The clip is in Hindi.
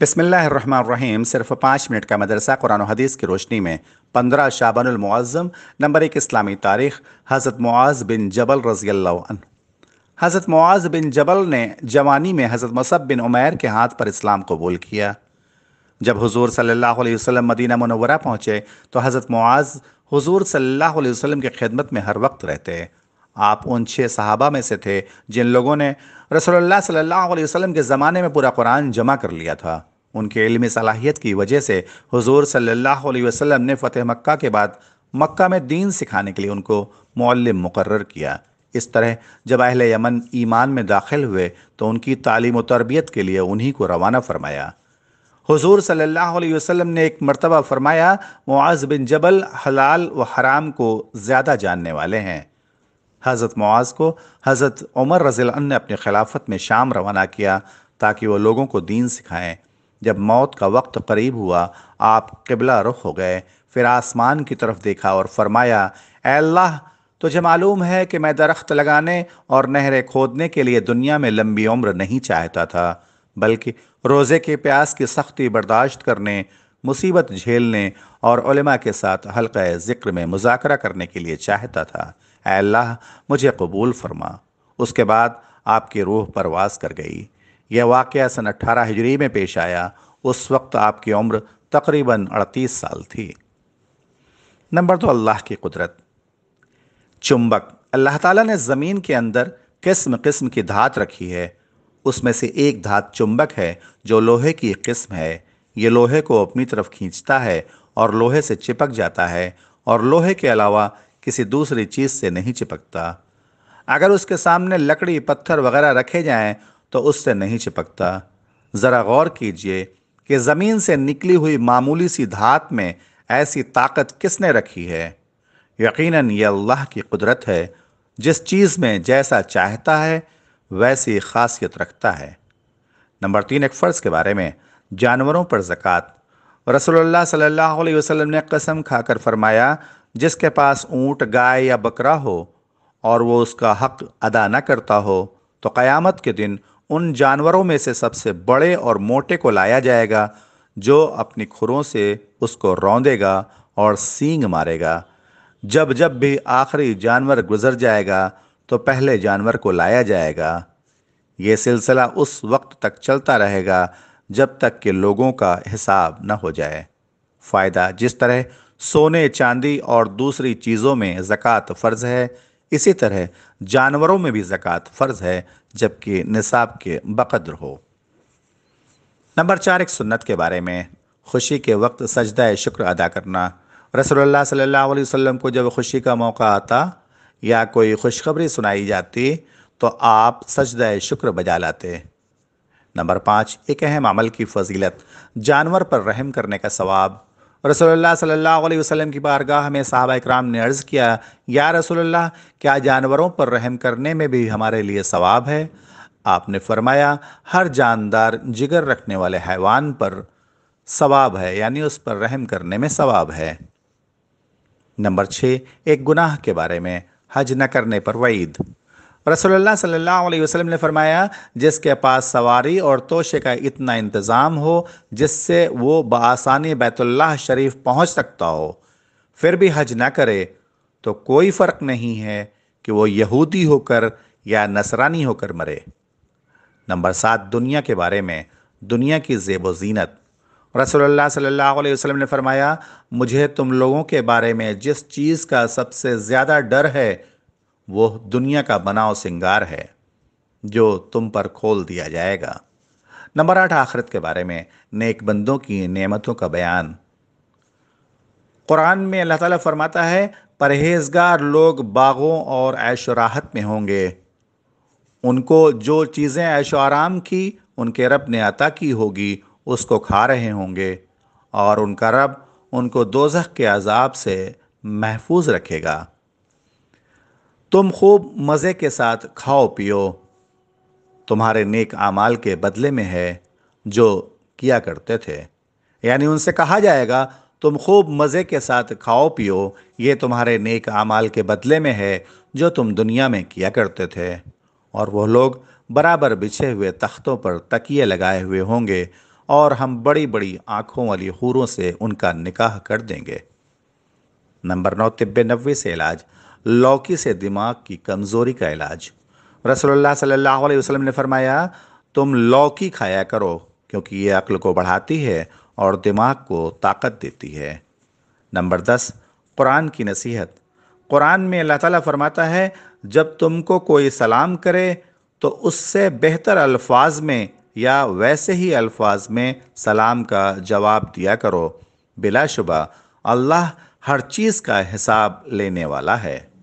बिसमीम सिर्फ पाँच मिनट का मदरसा कुरान हदीस की रोशनी में पंद्रह शाबानमज़म नंबर एक इस्लामी तारीख हज़रत मुआज़ बिन जबल रज़ी हज़रत मुआज़ बिन जबल ने जवानी में हज़रत मसब बिन उमैर के हाथ पर इस्लाम कबूल किया जब हज़ूर सल्लल्लाहु वसम मदीना मनवरा पहुँचे तो हज़रत मुआज़ हजूर सल्ला वसलम की खिदमत में हर वक्त रहते आप उन छः सहाबा में से थे जिन लोगों ने रसोल्ला सल्ला वसलम के ज़माने में पूरा कुरान जमा कर लिया था उनके इल्मी सलाहियत की वजह से हुजूर सल्लल्लाहु अलैहि वसल्लम ने फतेह मक्का के बाद मक्का में दीन सिखाने के लिए उनको मौलम मुकर किया इस तरह जब अहल यमन ईमान में दाखिल हुए तो उनकी तालीम तरबियत के लिए उन्हीं को रवाना फरमाया हुजूर सल्लल्लाहु अलैहि वसल्लम ने एक मरतबा फरमाया मुआज़ बिन जबल हलाल व हराम को ज़्यादा जानने वाले हैं हज़रत मुआज़ को हज़रत उमर रज़ी ने अपनी खिलाफत में शाम रवाना किया ताकि वह लोगों को दीन सिखाएं जब मौत का वक्त करीब हुआ आप किबला रुख हो गए फिर आसमान की तरफ देखा और फरमाया अल्लाह तुझे मालूम है कि मैं दरख्त लगाने और नहरें खोदने के लिए दुनिया में लंबी उम्र नहीं चाहता था बल्कि रोज़े के प्यास की सख्ती बर्दाश्त करने मुसीबत झेलने और के साथ हल्का ज़िक्र में मुजाकरा करने के लिए चाहता था अल्लाह मुझे कबूल फरमा उसके बाद आपकी रूह परवास कर गई यह वाक़ सन अट्ठारह हिजरी में पेश आया उस वक्त आपकी उम्र तकरीबन अड़तीस साल थी नंबर दो अल्लाह की कुदरत चुंबक अल्लाह ताला ने ज़मीन के अंदर किस्म किस्म की धात रखी है उसमें से एक धात चुंबक है जो लोहे की एक किस्म है ये लोहे को अपनी तरफ खींचता है और लोहे से चिपक जाता है और लोहे के अलावा किसी दूसरी चीज़ से नहीं चिपकता अगर उसके सामने लकड़ी पत्थर वगैरह रखे जाएं तो उससे नहीं चिपकता ज़रा गौर कीजिए कि ज़मीन से निकली हुई मामूली सी धात में ऐसी ताकत किसने रखी है यकीनन ये अल्लाह की कुदरत है जिस चीज़ में जैसा चाहता है वैसी खासियत रखता है नंबर तीन एक फ़र्ज़ के बारे में जानवरों पर जक़ात रसोल्ला सल्ला अलैहि ने कसम खाकर फरमाया जिसके पास ऊँट गाय या बकरा हो और वो उसका हक अदा न करता हो तो क़यामत के दिन उन जानवरों में से सबसे बड़े और मोटे को लाया जाएगा जो अपनी खुरों से उसको रौंदेगा और सींग मारेगा जब जब भी आखिरी जानवर गुजर जाएगा तो पहले जानवर को लाया जाएगा ये सिलसिला उस वक्त तक चलता रहेगा जब तक कि लोगों का हिसाब न हो जाए फ़ायदा जिस तरह सोने चांदी और दूसरी चीज़ों में ज़क़़त फ़र्ज़ है इसी तरह जानवरों में भी ज़क़़त फ़र्ज़ है जबकि निसाब के बकद्र हो नंबर चार एक सुन्नत के बारे में खुशी के वक्त सजदा शुक्र अदा करना रसोल्ला सल्ला वसम को जब खुशी का मौका आता या कोई खुशखबरी सुनाई जाती तो आप सजदा शुक्र बजा लाते नंबर पाँच एक अहम अमल की फजीलत जानवर पर रहम करने का सवाब रसोल्ला सल्ला वसलम की बारगाह में साहबा इक्राम ने अर्ज़ किया या रसोल्ला क्या जानवरों पर रहम करने में भी हमारे लिए सवाब है आपने फरमाया हर जानदार जिगर रखने वाले हैवान पर सवाब है यानी उस पर रहम करने में सवाब है नंबर छः एक गुनाह के बारे में हज न करने पर वईद रसोल्ला सल्ला वसलम ने फरमाया जिसके पास सवारी और तोशे का इतना इंतज़ाम हो जिससे वो बसानी बैतुल्ला शरीफ पहुँच सकता हो फिर भी हज ना करे तो कोई फ़र्क नहीं है कि वो यहूदी होकर या नसरानी होकर मरे नंबर सात दुनिया के बारे में दुनिया की जेब जीनत रसोल्ला सल्ला वसलम ने फरमाया मुझे तुम लोगों के बारे में जिस चीज़ का सबसे ज़्यादा डर है वो दुनिया का बनाव सिंगार है जो तुम पर खोल दिया जाएगा नंबर आठ आखरत के बारे में नेक बंदों की नेमतों का बयान कुरान में अल्लाह ताला फरमाता है परहेजगार लोग बागों और ऐश राहत में होंगे उनको जो चीज़ें ऐशो आराम की उनके रब ने अता की होगी उसको खा रहे होंगे और उनका रब उनको दोजह के अजाब से महफूज रखेगा तुम खूब मज़े के साथ खाओ पियो तुम्हारे नेक आमाल के बदले में है जो किया करते थे यानी उनसे कहा जाएगा तुम खूब मज़े के साथ खाओ पियो ये तुम्हारे नेक आमाल के बदले में है जो तुम दुनिया में किया करते थे और वह लोग बराबर बिछे हुए तख्तों पर तकिए लगाए हुए होंगे और हम बड़ी बड़ी आँखों वाली हूरों से उनका निकाह कर देंगे नंबर नौ तिब्बे नबे से इलाज लौकी से दिमाग की कमज़ोरी का इलाज रसोल्ला सल्ला वसलम ने फरमाया तुम लौकी खाया करो क्योंकि ये अक्ल को बढ़ाती है और दिमाग को ताकत देती है नंबर दस कुरान की नसीहत कुरान में अल्लाह ताला फरमाता है जब तुमको कोई सलाम करे तो उससे बेहतर अल्फाज में या वैसे ही अल्फाज में सलाम का जवाब दिया करो बिलाशुबा अल्लाह हर चीज़ का हिसाब लेने वाला है